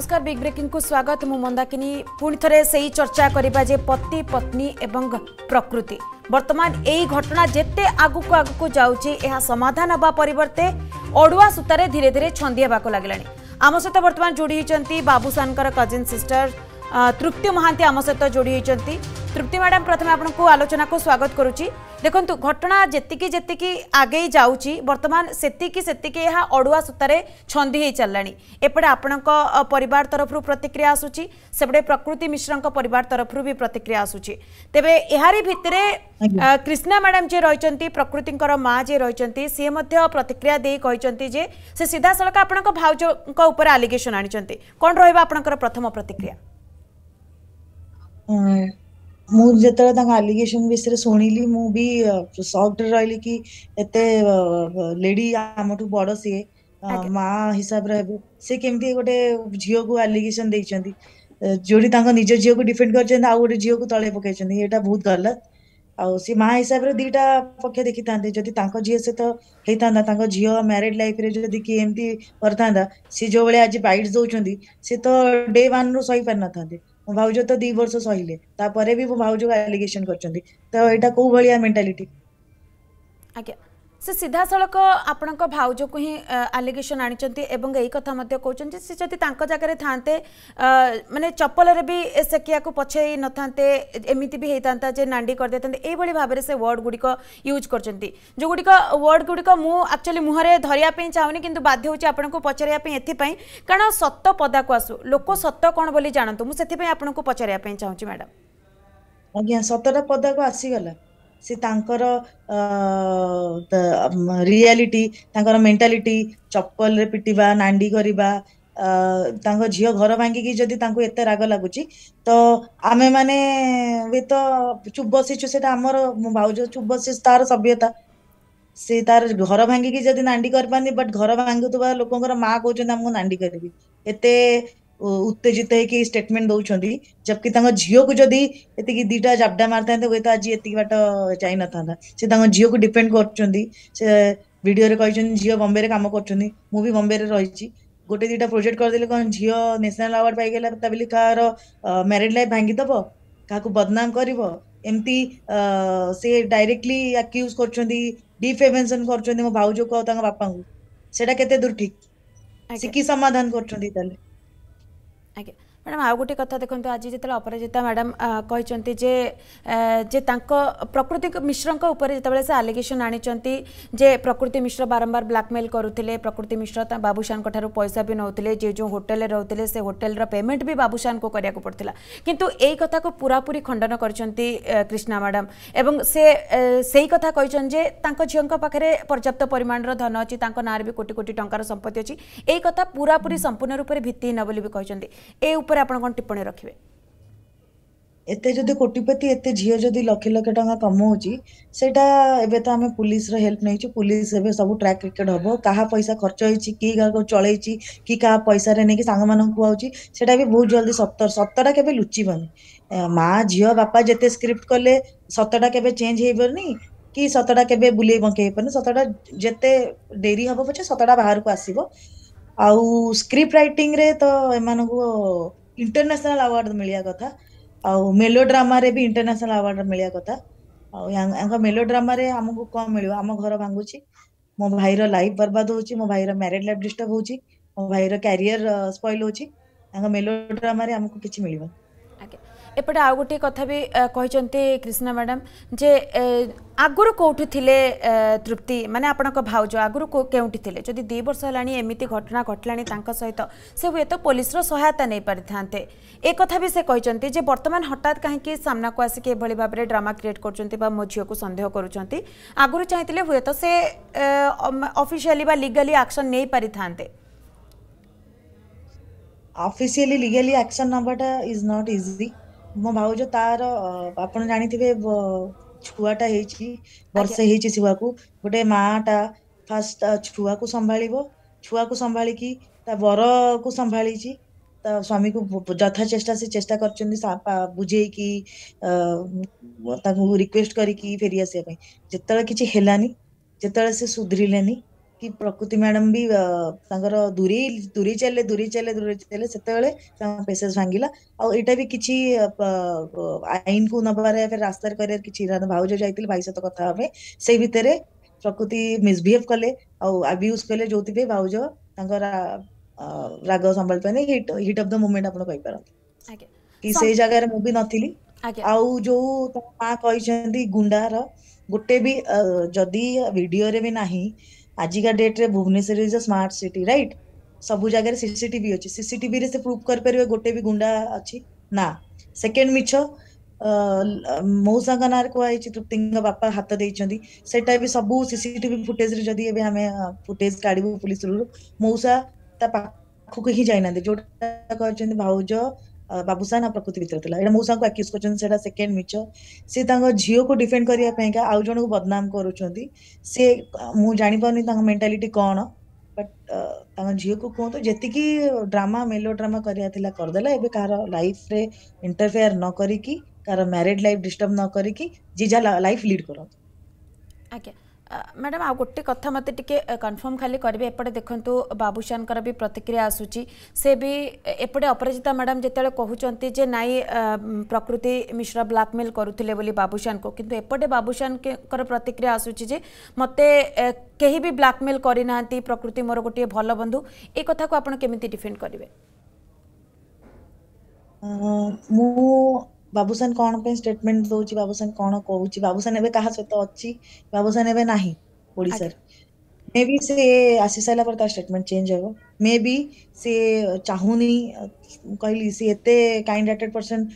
नमस्कार big breaking को स्वागत मु मंदाकिनी पुणी थे से चर्चा करवा जे पति पत्नी एवं प्रकृति बर्तमान यही घटना जिते आगु को आगु को जाऊँगी यह समाधान हवा परिवर्ते अड़ुआ सूतार धीरे धीरे छंदी होगा लगला आम सहित बर्तमान जोड़ी होती बाबूसान कजिन सिस्टर तृप्ति महांती आम सहित जोड़ी होती তৃপ্তি ম্যাডাম প্রথমে আপনার আলোচনা স্বাগত করুছি দেখুন ঘটনা যেতিকি যেতিকি আগেই যাচ্ছি বর্তমান সেতিকি সেতিকি এ অড়ুয়া সূতার ছন্দি হয়ে চালা এপটে আপনার পরিবার তরফ প্রতিক্রিয়া আসুচি সেপটে প্রকৃতি মিশ্র পরিবার তরফ বি প্রতিক্রিয়া আসুচি তেবে এহারি ভিতরে কৃষ্ণা ম্যাডাম যে রয়েছেন প্রকৃতিঙ্কর মা যে রয়েছেন সি প্রতিক্রিয়া দিয়ে কিন্তু যে সে সিধাসলখ আপনার ভাউজ উপরে আলিগেসন আনিছেন কোণ রহবা আপনার প্রথম প্রতিক্রিয়া ମୁଁ ଯେତେବେଳେ ତାଙ୍କ ଆଲିଗେସନ୍ ବିଷୟରେ ଶୁଣିଲି ମୁଁ ବି ସକ୍ଡ ରହିଲି କି ଏତେ ଲେଡି ଆମଠୁ ବଡ଼ ସିଏ ମା ହିସାବରେ ହେବେ ସେ କେମିତି ଗୋଟେ ଝିଅକୁ ଆଲିଗେସନ୍ ଦେଇଛନ୍ତି ଯୋଉଠି ତାଙ୍କ ନିଜ ଝିଅକୁ ଡିଫେଣ୍ଡ କରିଛନ୍ତି ଆଉ ଗୋଟେ ଝିଅକୁ ତଳେ ପକାଇଛନ୍ତି ଏଇଟା ବହୁତ ଗଲତ ଆଉ ସେ ମା ହିସାବରେ ଦୁଇଟା ପକ୍ଷ ଦେଖିଥାନ୍ତେ ଯଦି ତାଙ୍କ ଝିଅ ସହିତ ହେଇଥାନ୍ତା ତାଙ୍କ ଝିଅ ମ୍ୟାରେଡ୍ ଲାଇଫରେ ଯଦି କିଏ ଏମିତି କରିଥାନ୍ତା ସେ ଯୋଉ ଭଳିଆ ଆଜି ବାଇଟ୍ ଦଉଛନ୍ତି ସେ ତ ଡେ ୱାନ୍ରୁ ସହିପାରିନଥାନ୍ତେ ଭାଉଜ ତ ଦି ବର୍ଷ ସହିଲେ ତାପରେ ବି ମୋ ଭାଉଜକୁ ଆଲିଗେସନ କରିଛନ୍ତି ତ ଏଇଟା କୋଉ ଭଳିଆ ମେଣ୍ଟାଲିଟି ଆଜ୍ଞା ସେ ସିଧାସଳଖ ଆପଣଙ୍କ ଭାଉଜକୁ ହିଁ ଆଲିଗେସନ୍ ଆଣିଛନ୍ତି ଏବଂ ଏଇ କଥା ମଧ୍ୟ କହୁଛନ୍ତି ସେ ଯଦି ତାଙ୍କ ଜାଗାରେ ଥାନ୍ତେ ମାନେ ଚପଲରେ ବି ସେକିଆକୁ ପଛେଇ ନଥାନ୍ତେ ଏମିତି ବି ହେଇଥାନ୍ତା ଯେ ନାଣ୍ଡି କରିଦେଇଥାନ୍ତେ ଏଇଭଳି ଭାବରେ ସେ ୱାର୍ଡ଼ ଗୁଡ଼ିକ ୟୁଜ୍ କରୁଛନ୍ତି ଯେଉଁଗୁଡ଼ିକ ୱାର୍ଡ଼ ଗୁଡ଼ିକ ମୁଁ ଆକ୍ଚୁଆଲି ମୁହଁରେ ଧରିବା ପାଇଁ ଚାହୁଁନି କିନ୍ତୁ ବାଧ୍ୟ ହେଉଛି ଆପଣଙ୍କୁ ପଚାରିବା ପାଇଁ ଏଥିପାଇଁ କାରଣ ସତ ପଦାକୁ ଆସୁ ଲୋକ ସତ କ'ଣ ବୋଲି ଜାଣନ୍ତୁ ମୁଁ ସେଥିପାଇଁ ଆପଣଙ୍କୁ ପଚାରିବା ପାଇଁ ଚାହୁଁଛି ମ୍ୟାଡ଼ାମ୍ ଆଜ୍ଞା ସତଟା ପଦାକୁ ଆସିଗଲା से तांकर रियालीटी तांकर मेंटालीटी चप्पल रे पिटिबा नांडी करिबा तांकर झिय घर भांगी की जदी तांको एते राग लागुची तो आमे माने वे तो चुब्बसी छु सेटा हमर मु भाउज चुब्बसी स्टार सभ्यता से तार घर भांगी की जदी नांडी कर पानी बट घर भांगु तो लोकंकर मां कहचो ना हम नांडी करबी एते उत्तेजित हो स्टेटमेंट दौरान जबकि झील को जदि ये दीटा जापडा मारी था हे तो, तो आज एति बाट जा न था से झील को डिपेड कर भिडियो कही झील बम्बे काम कर बम्बे रही गोटे दीटा प्रोजेक्ट करदे कौन झील न्यासनाल आवार्ड पाइला कहार म्यारेज लाइफ भांगी दब क्या बदनाम कर एमती से डायरेक्टली आक्यूज कर डिफेमेसन कर बापा को सैटा के दूर ठीक से कि समाधान कर I get ମ୍ୟାଡ଼ାମ୍ ଆଉ ଗୋଟେ କଥା ଦେଖନ୍ତୁ ଆଜି ଯେତେବେଳେ ଅପରାଜିତା ମ୍ୟାଡ଼ାମ୍ କହିଛନ୍ତି ଯେ ଯେ ତାଙ୍କ ପ୍ରକୃତି ମିଶ୍ରଙ୍କ ଉପରେ ଯେତେବେଳେ ସେ ଆଲିଗେସନ୍ ଆଣିଛନ୍ତି ଯେ ପ୍ରକୃତି ମିଶ୍ର ବାରମ୍ବାର ବ୍ଲାକମେଲ୍ କରୁଥିଲେ ପ୍ରକୃତି ମିଶ୍ର ତା ବାବୁସାନଙ୍କ ଠାରୁ ପଇସା ବି ନେଉଥିଲେ ଯେ ଯେଉଁ ହୋଟେଲରେ ରହୁଥିଲେ ସେ ହୋଟେଲର ପେମେଣ୍ଟ ବି ବାବୁସାନଙ୍କୁ କରିବାକୁ ପଡ଼ୁଥିଲା କିନ୍ତୁ ଏଇ କଥାକୁ ପୁରାପୁରି ଖଣ୍ଡନ କରିଛନ୍ତି କ୍ରିଷ୍ଣା ମ୍ୟାଡ଼ାମ୍ ଏବଂ ସେ ସେଇ କଥା କହିଛନ୍ତି ଯେ ତାଙ୍କ ଝିଅଙ୍କ ପାଖରେ ପର୍ଯ୍ୟାପ୍ତ ପରିମାଣର ଧନ ଅଛି ତାଙ୍କ ନାଁରେ ବି କୋଟି କୋଟି ଟଙ୍କାର ସମ୍ପତ୍ତି ଅଛି ଏଇ କଥା ପୁରାପୁରି ସମ୍ପୂର୍ଣ୍ଣ ରୂପରେ ଭିତ୍ତିହୀନ ବୋଲି ବି କହିଛନ୍ତି ଏ उपरे आपण कोन टिप्पणी रखिबे एते जदी कोटिपति एते झियो जदी लखे लखे टंगा कमोउची सेटा एबे पुलिस रो हेल्प नै छु पुलिस एबे सब ट्रैक रिकॉर्ड हबो कहा पैसा खर्च होई छी की गा पैसा नहीं नै कि सांग मानन को आउची भी बहुत जल्दी सत्तर सत्तरा केबे लुची बने मा झियो बापा जते स्क्रिप्ट करले सत्तरा केबे चेंज हेबरनी कि सतटा केबे बुले बंके पन सतटा जते देरी हबो पछे सतटा बाहर को आसीबो आउ स्क्रिप्ट राइटिंग रे तो एमानन इंटरनेशनल अवार्ड मिलिया कथा आउ मेलो ड्रामा भी इंटरनेशनल अवार्ड मिलिया कथा आउ मेलो ड्राम रे हमको कम मिलो हम घर भांगू मो भाई लाइफ बर्बाद होची मो भाई रो मैरिड लाइफ डिस्टर्ब होची मो भाई रो कैरियर स्पॉइल होची मेलो ड्रामा रे हमको किछ मिलिबो एपटे आउ गोटे कथा भी कहते कृष्णा मैडम जे आगुरी कौटी थे तृप्ति मानने भाज आगु क्योंटी थे जो दी वर्ष है एमती घटना घटला सहित से हे तो पुलिस सहायता नहीं पारि था एक भी से कहते जे बर्तमान हटात कहीं सामना को आसिक ये भाव में ड्रामा क्रिएट कर मो झी को सन्देह करगुरी चाहते हे तो से लिगली आक्शन नहीं पारि था officially legally action number is not easy मो भाज तार आप जानते छुआटा बर्षे छुआ को गोटे माँटा फास्ट छुआ को संभाल छुआ को संभाली बर को संभाली स्वामी को यथा चेष्टा से चेष्टा कर बुझे कि रिक्वेस्ट करते किसी हलानी जिते से सुधरिले कि प्रकृति मैडम भी दूरी दूरी चले दूरी चले दूरी चले से पेसेज भांगा आईटा भी किसी आईन को नबार फिर रास्त कर भाज जा भाई सहित कथे से भितर प्रकृति मिसबिहेव कले आब्यूज कले जो भाज राग संभाल पाने हिट अफ द मुमेंट आप जगार मु भी नी जो माँ कही गुंडार गोटे भी जदि भिडे भी नहीं ଆଜିକା ଡେଟ୍ରେ Bhubaneswar is a smart city right ସବୁ ଜାଗାରେ ସିସିଟିଭି ଅଛି ସିସିଟିଭିରେ ସେ ପ୍ରୁଭ୍ କରିପାରିବେ ଗୋଟେ ବି ଗୁଣ୍ଡା ଅଛି ନା ସେକେଣ୍ଡ ମିଛ ମଉସାଙ୍କ ନାଁରେ କୁହାହେଇଛି ତୃପ୍ତିଙ୍କ ବାପା ହାତ ଦେଇଛନ୍ତି ସେଟା ବି ସବୁ ସିସିଟିଭି ଫୁଟେଜରେ ଯଦି ଏବେ ଆମେ ଫୁଟେଜ କାଢିବୁ ପୋଲିସ ମଉସା ତା ପାଖକୁ ହିଁ ଯାଇନାହାନ୍ତି ଯୋଉଟା କହିଛନ୍ତି ଭାଉଜ बाबूसान प्रकृति भितर थी मऊसा को आक्यूज करकेंड मिच सी झील को डिफेड करने आउ जन को बदनाम करुँचे मुझे जापारे मेन्टालीटी कौन बट झील को कहतु जी ड्रामा मेलो ड्रामा करा करदे ए लाइफ इंटरफेयर न करी कार म्यारेज लाइफ डिस्टर्ब न करी जी जहाँ लाइफ लिड कर ମ୍ୟାଡ଼ାମ୍ ଆଉ ଗୋଟେ କଥା ମୋତେ ଟିକେ କନଫର୍ମ ଖାଲି କରିବେ ଏପଟେ ଦେଖନ୍ତୁ ବାବୁଶାନଙ୍କର ବି ପ୍ରତିକ୍ରିୟା ଆସୁଛି ସେ ବି ଏପଟେ ଅପରାଜିତା ମ୍ୟାଡ଼ାମ୍ ଯେତେବେଳେ କହୁଛନ୍ତି ଯେ ନାଇଁ ପ୍ରକୃତି ମିଶ୍ର ବ୍ଲାକମେଲ୍ କରୁଥିଲେ ବୋଲି ବାବୁଶାନକୁ କିନ୍ତୁ ଏପଟେ ବାବୁଶାନଙ୍କର ପ୍ରତିକ୍ରିୟା ଆସୁଛି ଯେ ମୋତେ କେହି ବି ବ୍ଲାକମେଲ୍ କରିନାହାନ୍ତି ପ୍ରକୃତି ମୋର ଗୋଟିଏ ଭଲ ବନ୍ଧୁ ଏ କଥାକୁ ଆପଣ କେମିତି ଡିଫେଣ୍ଡ କରିବେ ମୁଁ बाबूसान कौन पे स्टेटमेंट दोची बाबूसान कौन कहूची बाबूसान एबे कहा सहित अच्छी बाबूसान एबे नाही ओडिसा मे बी से आसी सला पर ता स्टेटमेंट चेंज हो मे बी से चाहूनी कहली से एते काइंड हार्टेड पर्सन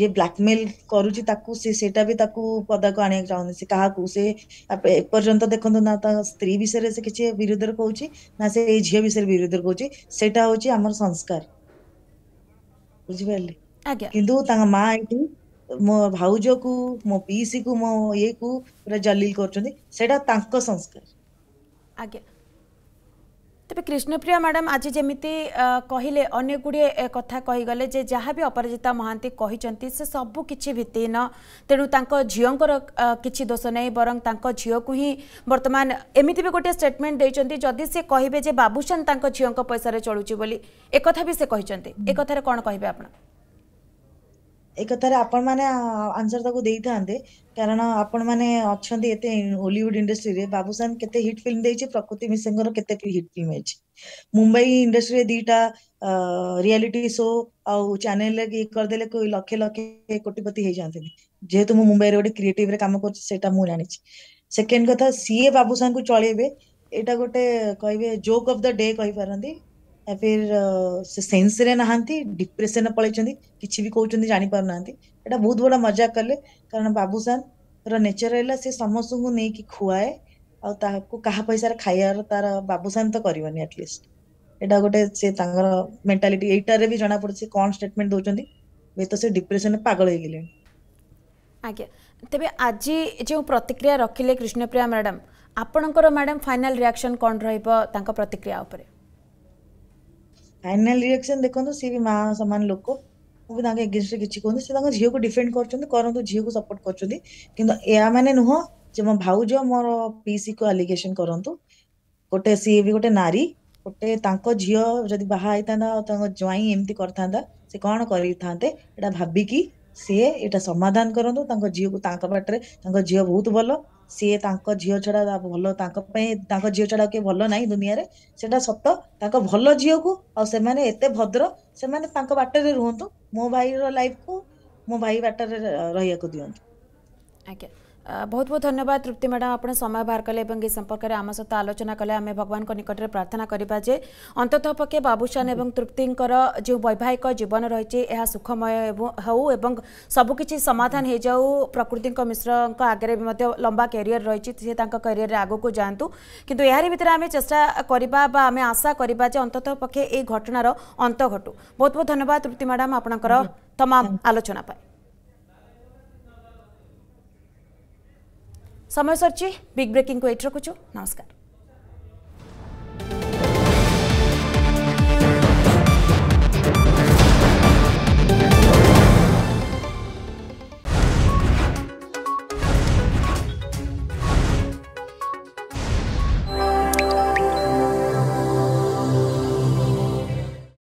जे ब्लैकमेल करूची ताकू से सेटा भी ताकू पद को आने चाहन से कहा को से एक पर्यंत देखन ना ता स्त्री विषय से किछ विरुद्ध कहूची ना से ए झिया विषय विरुद्ध कहूची सेटा होची हमर संस्कार बुझबेले କିନ୍ତୁ ତାଙ୍କ ମା ଏଠି ମୋ ଭାଉଜକୁ ମୋ ପିଇସିକୁ ମୋ ଇଏକୁ ପୁରା ଜଲିଲ କରୁଛନ୍ତି ସେଇଟା ତାଙ୍କ ସଂସ୍କାର ଆଜ୍ଞା ତେବେ କୃଷ୍ଣପ୍ରିୟା ମ୍ୟାଡ଼ାମ୍ ଆଜି ଯେମିତି କହିଲେ ଅନେକ ଗୁଡ଼ିଏ କଥା କହିଗଲେ ଯେ ଯାହା ବି ଅପରାଜିତା ମହାନ୍ତି କହିଛନ୍ତି ସେ ସବୁ କିଛି ଭିତ୍ତିହୀନ ତେଣୁ ତାଙ୍କ ଝିଅଙ୍କର କିଛି ଦୋଷ ନାହିଁ ବରଂ ତାଙ୍କ ଝିଅକୁ ହିଁ ବର୍ତ୍ତମାନ ଏମିତି ବି ଗୋଟିଏ ଷ୍ଟେଟମେଣ୍ଟ ଦେଇଛନ୍ତି ଯଦି ସେ କହିବେ ଯେ ବାବୁସାନ ତାଙ୍କ ଝିଅଙ୍କ ପଇସାରେ ଚଳୁଛି ବୋଲି ଏକଥା ବି ସେ କହିଛନ୍ତି ଏ କଥାରେ କ'ଣ କହିବେ ଆପଣ ଏ କଥାରେ ଆପଣମାନେ ଆନ୍ସର ତାକୁ ଦେଇଥାନ୍ତେ କାରଣ ଆପଣମାନେ ଅଛନ୍ତି ଏତେ ହଲିଉଡ ଇଣ୍ଡଷ୍ଟ୍ରିରେ ବାବୁସାନ କେତେ ହିଟ୍ ଫିଲ୍ମ ଦେଇଛି ପ୍ରକୃତି ମିଶେଙ୍କର କେତେ ହିଟ୍ ଫିଲ୍ମ ହେଇଛି ମୁମ୍ବାଇ ଇଣ୍ଡଷ୍ଟ୍ରିରେ ଦିଟା ରିଆଲିଟି ଶୋ ଆଉ ଚ୍ୟାନେଲରେ ଇଏ କରିଦେଲେ ଲକ୍ଷେ ଲକ୍ଷେ କୋଟିପତି ହେଇଯାଆନ୍ତିନି ଯେହେତୁ ମୁଁ ମୁମ୍ବାଇରେ ଗୋଟେ କ୍ରିଏଟିଭରେ କାମ କରୁଛି ସେଇଟା ମୁଁ ଜାଣିଛି ସେକେଣ୍ଡ କଥା ସିଏ ବାବୁସାନଙ୍କୁ ଚଳେଇବେ ଏଇଟା ଗୋଟେ କହିବେ ଜୋକ୍ ଅଫ୍ ଦ ଡେ କହିପାରନ୍ତି ତାପରେ ସେ ସେନ୍ସରେ ନାହାନ୍ତି ଡିପ୍ରେସନ୍ ପଳେଇଛନ୍ତି କିଛି ବି କହୁଛନ୍ତି ଜାଣିପାରୁନାହାନ୍ତି ଏଇଟା ବହୁତ ବଡ଼ ମଜା କଲେ କାରଣ ବାବୁସାନର ନେଚର୍ ହେଲା ସେ ସମସ୍ତଙ୍କୁ ନେଇକି ଖୁଆଏ ଆଉ ତାହାକୁ କାହା ପଇସାରେ ଖାଇବାର ତାର ବାବୁସାନ ତ କରିବନି ଆଟଲିଷ୍ଟ ଏଇଟା ଗୋଟେ ସେ ତାଙ୍କର ମେଣ୍ଟାଲିଟି ଏଇଟାରେ ବି ଜଣାପଡ଼ୁଛି କ'ଣ ଷ୍ଟେଟମେଣ୍ଟ ଦେଉଛନ୍ତି ହୁଏତ ସେ ଡିପ୍ରେସନ୍ରେ ପାଗଳ ହେଇଗଲେଣି ଆଜ୍ଞା ତେବେ ଆଜି ଯେଉଁ ପ୍ରତିକ୍ରିୟା ରଖିଲେ କୃଷ୍ଣପ୍ରିୟା ମ୍ୟାଡ଼ାମ୍ ଆପଣଙ୍କର ମ୍ୟାଡ଼ାମ୍ ଫାଇନାଲ୍ ରିଆକ୍ସନ୍ କ'ଣ ରହିବ ତାଙ୍କ ପ୍ରତିକ୍ରିୟା ଉପରେ ଫାଇନାଲ ରିଆକ୍ସନ ଦେଖନ୍ତୁ ସିଏ ବି ମା ସମାନ ଲୋକ ବି ତାଙ୍କ ଏଗେନଷ୍ଟରେ କିଛି କୁହନ୍ତି ସେ ତାଙ୍କ ଝିଅକୁ ଡିଫେଣ୍ଡ କରୁଛନ୍ତି କରନ୍ତୁ ଝିଅକୁ ସପୋର୍ଟ କରୁଛନ୍ତି କିନ୍ତୁ ଏହା ମାନେ ନୁହଁ ଯେ ମୋ ଭାଉଜ ମୋର ପିସିକୁ ଆଲିଗେସନ କରନ୍ତୁ ଗୋଟେ ସିଏ ବି ଗୋଟେ ନାରୀ ଗୋଟେ ତାଙ୍କ ଝିଅ ଯଦି ବାହା ହେଇଥାନ୍ତା ଆଉ ତାଙ୍କ ଜ୍ୱାଇଁ ଏମିତି କରିଥାନ୍ତା ସେ କ'ଣ କରିଥାନ୍ତେ ଏଇଟା ଭାବିକି ସିଏ ଏଇଟା ସମାଧାନ କରନ୍ତୁ ତାଙ୍କ ଝିଅକୁ ତାଙ୍କ ବାଟରେ ତାଙ୍କ ଝିଅ ବହୁତ ଭଲ ସିଏ ତାଙ୍କ ଝିଅ ଛଡ଼ା ଭଲ ତାଙ୍କ ପାଇଁ ତାଙ୍କ ଝିଅ ଛଡ଼ା କିଏ ଭଲ ନାହିଁ ଦୁନିଆରେ ସେଇଟା ସତ ତାଙ୍କ ଭଲ ଝିଅକୁ ଆଉ ସେମାନେ ଏତେ ଭଦ୍ର ସେମାନେ ତାଙ୍କ ବାଟରେ ରୁହନ୍ତୁ ମୋ ଭାଇର ଲାଇଫକୁ ମୋ ଭାଇ ବାଟରେ ରହିବାକୁ ଦିଅନ୍ତୁ ଆଜ୍ଞା ବହୁତ ବହୁତ ଧନ୍ୟବାଦ ତୃପ୍ତି ମ୍ୟାଡ଼ାମ୍ ଆପଣ ସମୟ ବାହାର କଲେ ଏବଂ ଏ ସମ୍ପର୍କରେ ଆମ ସହିତ ଆଲୋଚନା କଲେ ଆମେ ଭଗବାନଙ୍କ ନିକଟରେ ପ୍ରାର୍ଥନା କରିବା ଯେ ଅନ୍ତତଃ ପକ୍ଷେ ବାବୁସାନ ଏବଂ ତୃପ୍ତିଙ୍କର ଯେଉଁ ବୈବାହିକ ଜୀବନ ରହିଛି ଏହା ସୁଖମୟ ହେଉ ଏବଂ ସବୁକିଛି ସମାଧାନ ହୋଇଯାଉ ପ୍ରକୃତିଙ୍କ ମିଶ୍ରଙ୍କ ଆଗରେ ବି ମଧ୍ୟ ଲମ୍ବା କ୍ୟାରିୟର ରହିଛି ସେ ତାଙ୍କ କ୍ୟାରିୟରରେ ଆଗକୁ ଯାଆନ୍ତୁ କିନ୍ତୁ ଏହାରି ଭିତରେ ଆମେ ଚେଷ୍ଟା କରିବା ବା ଆମେ ଆଶା କରିବା ଯେ ଅନ୍ତତଃ ପକ୍ଷେ ଏହି ଘଟଣାର ଅନ୍ତ ଘଟୁ ବହୁତ ବହୁତ ଧନ୍ୟବାଦ ତୃପ୍ତି ମ୍ୟାଡ଼ାମ୍ ଆପଣଙ୍କର ତମାମ ଆଲୋଚନା ପାଇଁ समय सरी बिग ब्रेकिंग को ये रखु नमस्कार